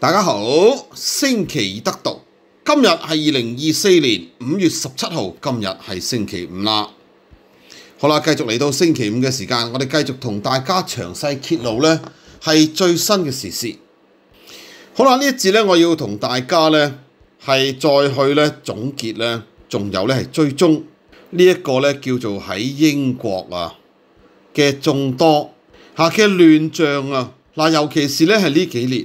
大家好，星期二得道，今日系二零二四年五月十七号，今日系星期五啦。好啦，继续嚟到星期五嘅时间，我哋继续同大家详细揭露咧系最新嘅时事。好啦，呢一节咧，我要同大家咧系再去咧总结咧，仲有咧系追踪呢一个咧叫做喺英国啊嘅众多吓嘅乱象啊嗱，尤其是咧系呢几年。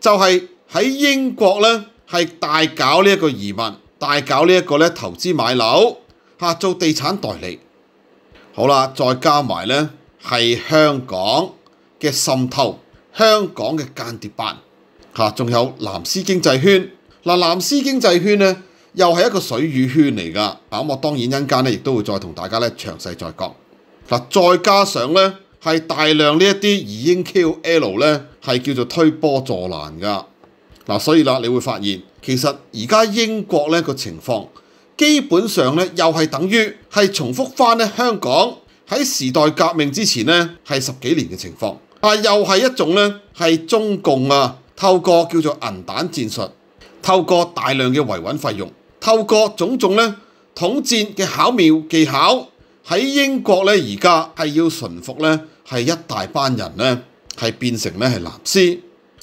就係喺英國咧，係大搞呢一個移民，大搞呢一個咧投資買樓嚇，做地產代理。好啦，再加埋咧係香港嘅滲透，香港嘅間諜班嚇，仲有藍絲經濟圈。嗱，南斯經濟圈咧又係一個水魚圈嚟㗎。咁我當然一間咧，亦都會再同大家咧詳細再講。嗱，再加上咧。係大量呢一啲移英 QL 咧係叫做推波助攤㗎嗱，所以啦，你會發現其實而家英國咧個情況基本上咧又係等於係重複翻咧香港喺時代革命之前咧係十幾年嘅情況，但又係一種咧係中共啊透過叫做銀彈戰術，透過大量嘅維穩費用，透過種種咧統戰嘅巧妙技巧喺英國咧而家係要臣服咧。係一大班人咧，係變成咧係藍絲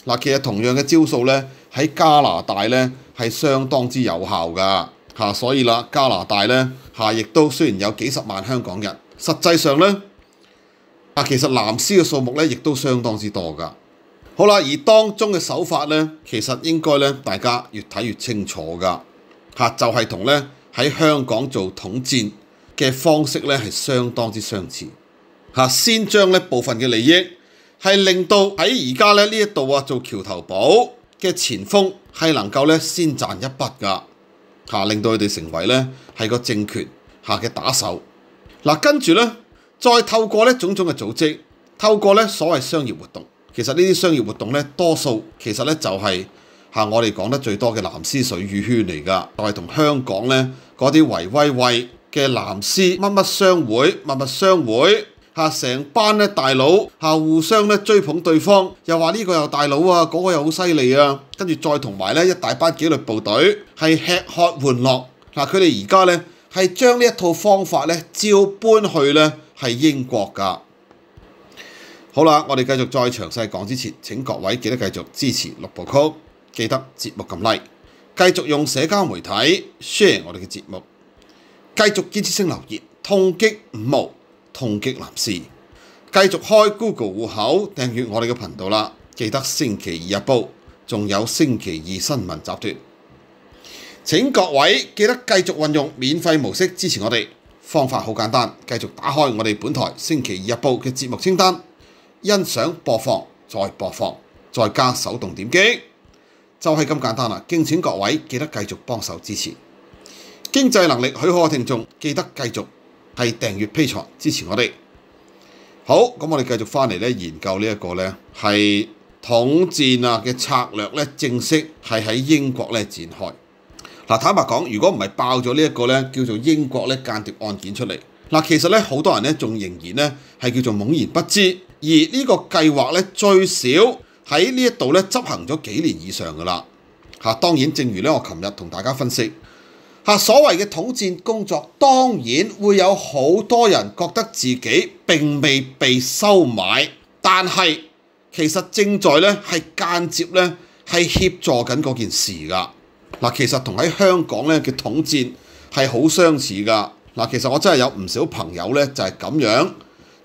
嗱，其實同樣嘅招數咧喺加拿大咧係相當之有效㗎嚇，所以啦加拿大咧嚇亦都雖然有幾十萬香港人，實際上咧啊其實藍絲嘅數目咧亦都相當之多㗎。好啦，而當中嘅手法咧，其實應該咧大家越睇越清楚㗎嚇，就係同咧喺香港做統戰嘅方式咧係相當之相似。嚇！先將咧部分嘅利益係令到喺而家咧呢一度啊做橋頭堡嘅前鋒係能夠咧先賺一筆㗎嚇，令到佢哋成為咧係個政權下嘅打手嗱。跟住咧再透過咧種種嘅組織，透過咧所謂商業活動，其實呢啲商業活動咧多數其實咧就係嚇我哋講得最多嘅藍絲水魚圈嚟㗎，係同香港咧嗰啲維威會嘅藍絲乜乜商會、乜乜商會。嚇成班咧大佬嚇互相咧追捧對方，又話呢個又大佬啊，嗰個又好犀利啊，跟住再同埋咧一大班紀律部隊係吃喝玩樂。嗱，佢哋而家咧係將呢一套方法咧照搬去咧係英國㗎。好啦，我哋繼續再詳細講之前，請各位記得繼續支持六部曲，記得節目撳 Like，繼續用社交媒體 share 我哋嘅節目，繼續堅持性留言痛擊五毛。痛擊男士，繼續開 Google 户口訂閱我哋嘅頻道啦！記得星期二日報，仲有星期二新聞集錦。請各位記得繼續運用免費模式支持我哋，方法好簡單，繼續打開我哋本台星期二日報嘅節目清單，欣賞播放，再播放，再加手動點擊，就係咁簡單啦！敬請各位記得繼續幫手支持，經濟能力許可嘅聽眾，記得繼續。係訂閱 p a 支持我哋。好咁，我哋繼續翻嚟咧研究呢一個咧係統戰啊嘅策略咧，正式係喺英國咧展開嗱。坦白講，如果唔係爆咗呢一個咧叫做英國咧間諜案件出嚟嗱，其實咧好多人咧仲仍然咧係叫做懵然不知。而呢個計劃咧最少喺呢一度咧執行咗幾年以上㗎啦嚇。當然，正如咧我琴日同大家分析。嚇，所謂嘅統戰工作，當然會有好多人覺得自己並未被收買，但係其實正在咧係間接咧係協助緊嗰件事㗎。嗱，其實同喺香港咧嘅統戰係好相似㗎。嗱，其實我真係有唔少朋友咧就係咁樣，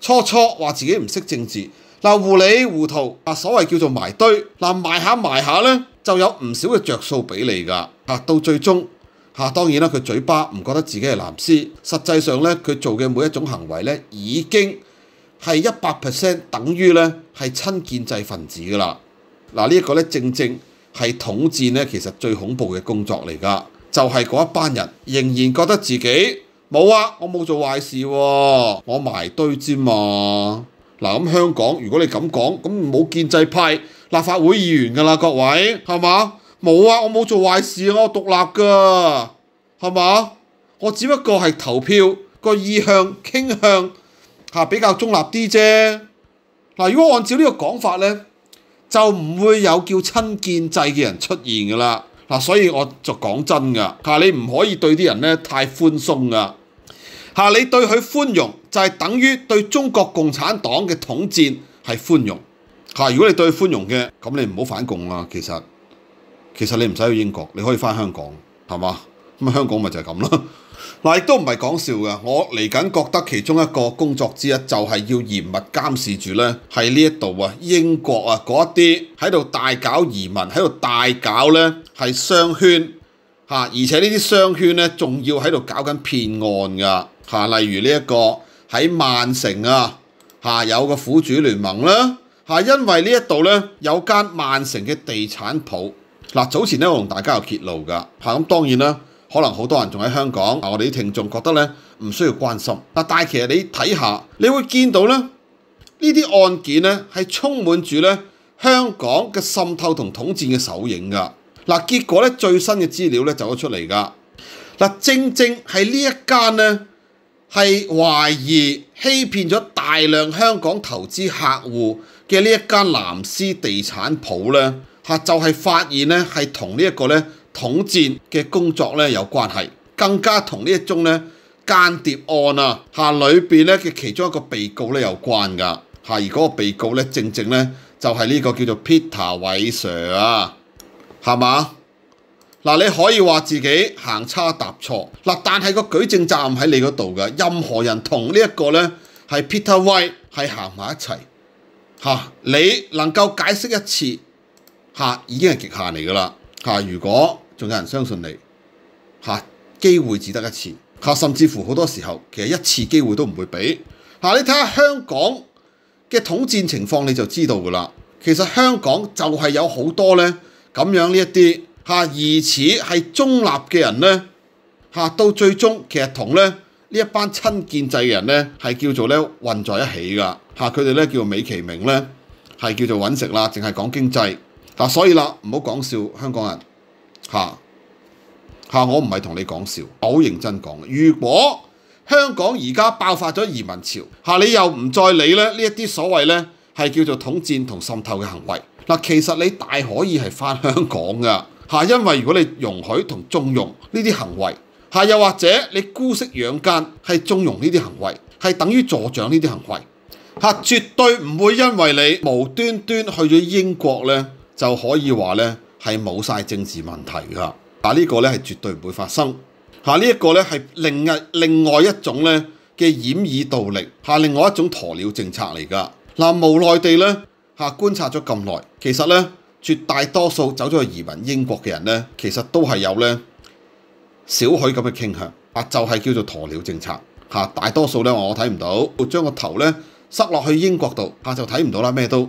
初初話自己唔識政治，嗱糊里糊塗，啊，所謂叫做埋堆，嗱埋下埋下咧就有唔少嘅着數俾你㗎。啊，到最終。嚇，當然啦，佢嘴巴唔覺得自己係藍絲，實際上咧，佢做嘅每一種行為咧，已經係一百 percent 等於咧係親建制分子㗎啦。嗱，呢一個咧，正正係統戰咧，其實最恐怖嘅工作嚟㗎，就係嗰一班人仍然覺得自己冇啊，我冇做壞事喎，我埋堆啫嘛。嗱，咁香港如果你咁講，咁冇建制派立法會議員㗎啦，各位係嘛？冇啊！我冇做壞事啊！我獨立噶，係嘛？我只不過係投票個意向傾向嚇比較中立啲啫。嗱，如果按照呢個講法咧，就唔會有叫親建制嘅人出現噶啦。嗱，所以我就講真噶嚇，你唔可以對啲人咧太寬鬆噶嚇，你對佢寬容就係等於對中國共產黨嘅統戰係寬容嚇。如果你對佢寬容嘅，咁你唔好反共啊！其實。其實你唔使去英國，你可以翻香港，係嘛咁香港咪就係咁啦。嗱，亦都唔係講笑嘅。我嚟緊覺得其中一個工作之一就係要嚴密監視住咧，喺呢一度啊英國啊嗰一啲喺度大搞移民，喺度大搞咧係商圈嚇，而且呢啲商圈咧仲要喺度搞緊騙案㗎嚇。例如呢一個喺曼城啊嚇有個苦主聯盟啦嚇，因為呢一度咧有間曼城嘅地產鋪。嗱，早前咧我同大家有揭露㗎，嚇咁當然啦，可能好多人仲喺香港，啊我哋啲聽眾覺得咧唔需要關心，嗱但係其實你睇下，你會見到咧呢啲案件咧係充滿住咧香港嘅滲透同統戰嘅手影㗎，嗱結果咧最新嘅資料咧走咗出嚟㗎，嗱正正係呢一間咧係懷疑欺騙咗大量香港投資客户嘅呢一間藍絲地產鋪咧。嚇就係發現咧，係同呢一個咧統戰嘅工作咧有關係，更加同呢一宗咧間諜案啊嚇裏邊咧嘅其中一個被告咧有關㗎嚇而嗰個被告咧正正咧就係呢個叫做 Peter 韦 Sir 啊係嘛嗱你可以話自己行差踏錯嗱，但係個舉證站喺你嗰度嘅，任何人同呢一個咧係 Peter w h i 係行埋一齊嚇，你能夠解釋一次。嚇已經係極限嚟㗎啦！嚇，如果仲有人相信你嚇，機會只得一次嚇，甚至乎好多時候其實一次機會都唔會俾嚇。你睇下香港嘅統戰情況，你就知道㗎啦。其實香港就係有好多咧咁樣呢一啲嚇，疑似係中立嘅人咧嚇，到最終其實同咧呢一班親建制嘅人咧係叫做咧混在一起㗎嚇。佢哋咧叫美其名咧係叫做揾食啦，淨係講經濟。嗱，所以啦，唔好講笑，香港人嚇嚇，我唔係同你講笑，好認真講。如果香港而家爆發咗移民潮嚇，你又唔再理咧呢一啲所謂咧係叫做統戰同滲透嘅行為嗱，其實你大可以係翻香港噶嚇，因為如果你容許同縱容呢啲行為嚇，又或者你姑息養奸係縱容呢啲行為，係等於助長呢啲行為嚇，絕對唔會因為你無端端去咗英國咧。就可以話咧係冇曬政治問題㗎，啊，呢個咧係絕對唔會發生。嚇，呢一個咧係另外另外一種咧嘅掩耳盜力，嚇另外一種鴕鳥政策嚟㗎。嗱，無奈地咧嚇觀察咗咁耐，其實咧絕大多數走咗去移民英國嘅人咧，其實都係有咧少許咁嘅傾向，啊就係叫做鴕鳥政策嚇。大多數咧我睇唔到，將個頭咧塞落去英國度，怕就睇唔到啦，咩都。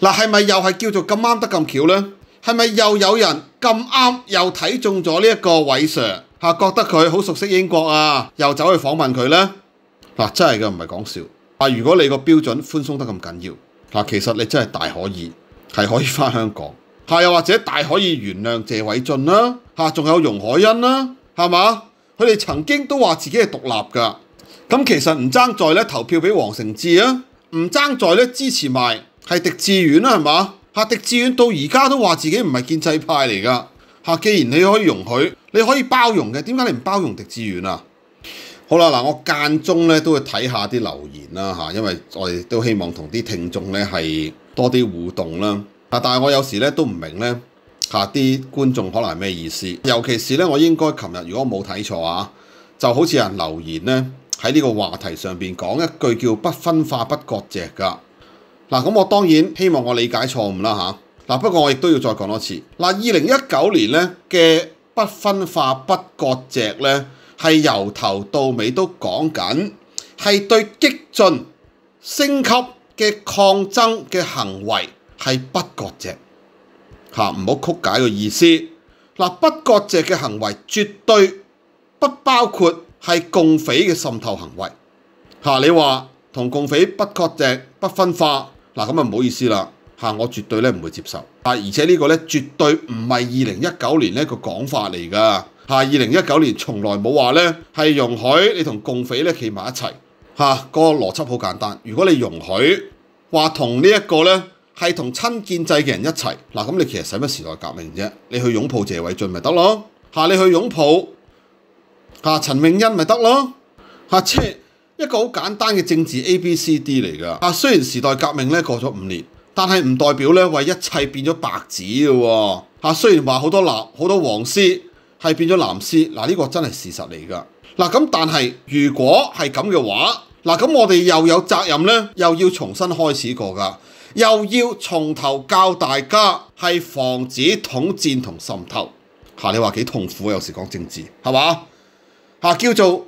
嗱，係咪又係叫做咁啱得咁巧呢？係咪又有人咁啱又睇中咗呢一個偉 Sir 嚇？覺得佢好熟悉英國啊，又走去訪問佢呢？嗱，真係嘅唔係講笑啊！如果你個標準寬鬆得咁緊要，嗱，其實你真係大可以係可以翻香港嚇，又或者大可以原諒謝偉俊啦嚇，仲有容海欣啦，係嘛？佢哋曾經都話自己係獨立噶，咁其實唔爭在咧投票俾黃成志啊，唔爭在咧支持埋。系狄志远啦，系嘛？哈！狄志远到而家都话自己唔系建制派嚟噶。哈！既然你可以容许，你可以包容嘅，点解你唔包容狄志远啊？好啦，嗱，我间中咧都会睇下啲留言啦，吓，因为我哋都希望同啲听众咧系多啲互动啦。啊，但系我有时咧都唔明咧，吓啲观众可能系咩意思？尤其是咧，我应该琴日如果冇睇错啊，就好似人留言咧喺呢个话题上边讲一句叫不分化不割席噶。嗱，咁我當然希望我理解錯誤啦嚇。嗱，不過我亦都要再講多次。嗱，二零一九年咧嘅不分化、不割席咧，係由頭到尾都講緊係對激進升級嘅抗爭嘅行為係不割席嚇，唔好曲解個意思。嗱，不割席嘅行為絕對不包括係共匪嘅滲透行為嚇。你話同共匪不割席、不分化。嗱咁啊唔好意思啦嚇，我絕對咧唔會接受啊！而且呢個咧絕對唔係二零一九年呢個講法嚟㗎嚇，二零一九年從來冇話咧係容許你同共匪咧企埋一齊嚇，個邏輯好簡單。如果你容許話同呢一個咧係同親建制嘅人一齊嗱，咁你其實使乜時代革命啫？你去擁抱謝偉俊咪得咯嚇？你去擁抱嚇陳永恩咪得咯嚇？切！一个好简单嘅政治 A、B、C、D 嚟噶，啊虽然时代革命咧过咗五年，但系唔代表咧为一切变咗白纸噶喎，啊虽然话好多蓝好多黄丝系变咗蓝丝，嗱呢个真系事实嚟噶，嗱咁但系如果系咁嘅话，嗱咁我哋又有责任咧，又要重新开始过噶，又要从头教大家系防止统战同渗透，吓你话几痛苦有时讲政治系嘛，吓叫做。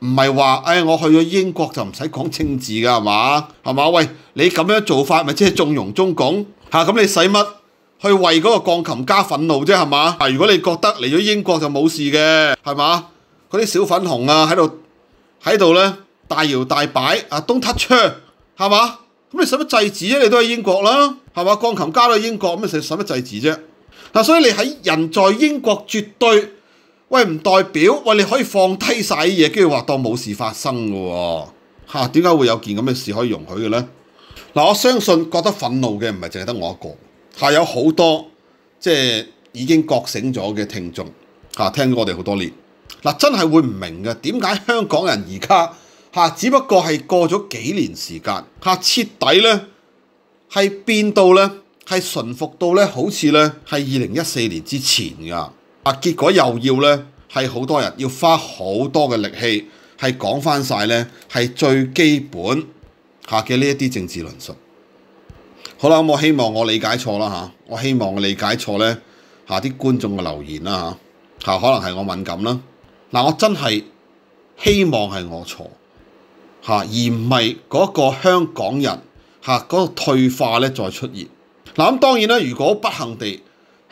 唔係話，誒我去咗英國就唔使講清字㗎，係嘛？係嘛？喂，你咁樣做法咪即係縱容中共嚇？咁你使乜去為嗰個鋼琴家憤怒啫？係嘛？如果你覺得嚟咗英國就冇事嘅，係嘛？嗰啲小粉紅啊喺度喺度咧大搖大擺啊東突窗係嘛？咁你使乜制止啊？你都喺英國啦，係嘛？鋼琴家都喺英國，咁你使使乜制止啫？嗱，所以你喺人在英國絕對。喂，唔代表喂你可以放低晒啲嘢，跟住话当冇事发生㗎喎，嚇點解會有件咁嘅事可以容許嘅咧？嗱，我相信覺得憤怒嘅唔係淨係得我一個，係有好多即係已經覺醒咗嘅聽眾听聽我哋好多年，嗱真係會唔明嘅點解香港人而家吓只不過係過咗幾年時間吓，徹底咧係變到咧係順服到咧好似咧係二零一四年之前㗎。啊！结果又要咧，系好多人要花好多嘅力气，系讲翻晒咧，系最基本吓嘅呢一啲政治论述。好啦，咁我希望我理解错啦吓，我希望我理解错咧吓啲观众嘅留言啦吓，吓可能系我敏感啦。嗱，我真系希望系我错吓，而唔系嗰个香港人吓嗰个退化咧再出现。嗱咁当然啦，如果不幸地，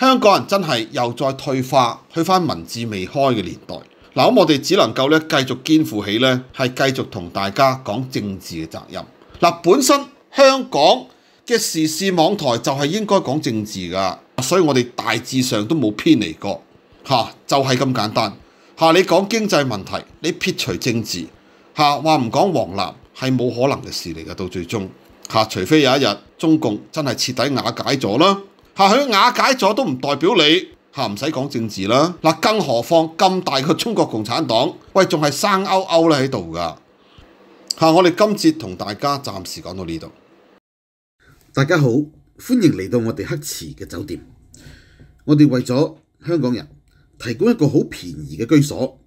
香港人真系又再退化，去翻文字未開嘅年代。嗱，咁我哋只能夠咧繼續肩負起咧，係繼續同大家講政治嘅責任。嗱，本身香港嘅時事網台就係應該講政治噶，所以我哋大致上都冇偏離過。嚇，就係咁簡單。嚇，你講經濟問題，你撇除政治，嚇話唔講黃藍係冇可能嘅事嚟㗎，到最終，嚇除非有一日中共真係徹底瓦解咗啦。下佢瓦解咗都唔代表你，下唔使讲政治啦。嗱，更何况咁大个中国共产党，喂，仲系生勾勾咧喺度噶。下我哋今次同大家暂时讲到呢度。大家好，欢迎嚟到我哋黑池嘅酒店。我哋为咗香港人提供一个好便宜嘅居所。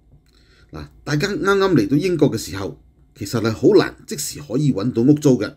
嗱，大家啱啱嚟到英国嘅时候，其实系好难即时可以揾到屋租嘅。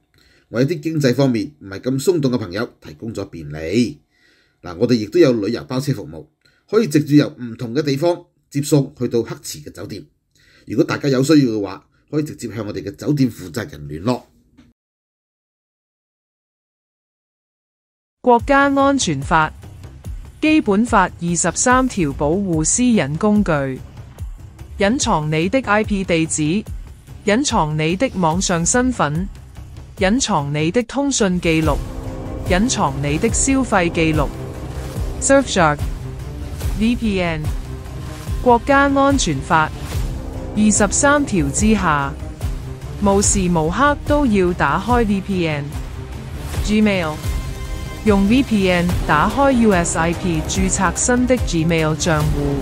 为啲经济方面唔系咁松动嘅朋友提供咗便利。嗱，我哋亦都有旅游包车服务，可以直接由唔同嘅地方接送去到黑池嘅酒店。如果大家有需要嘅话，可以直接向我哋嘅酒店负责人联络。国家安全法基本法二十三条保护私隐工具，隐藏你的 I P 地址，隐藏你的网上身份。隐藏你的通讯记录，隐藏你的消费记录。s u r h a r n VPN 国家安全法二十三条之下，无时无刻都要打开 VPN。Gmail 用 VPN 打开 USIP 注册新的 Gmail 账户。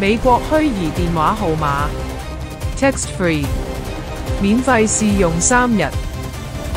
美国虚拟电话号码 TextFree 免费试用三日。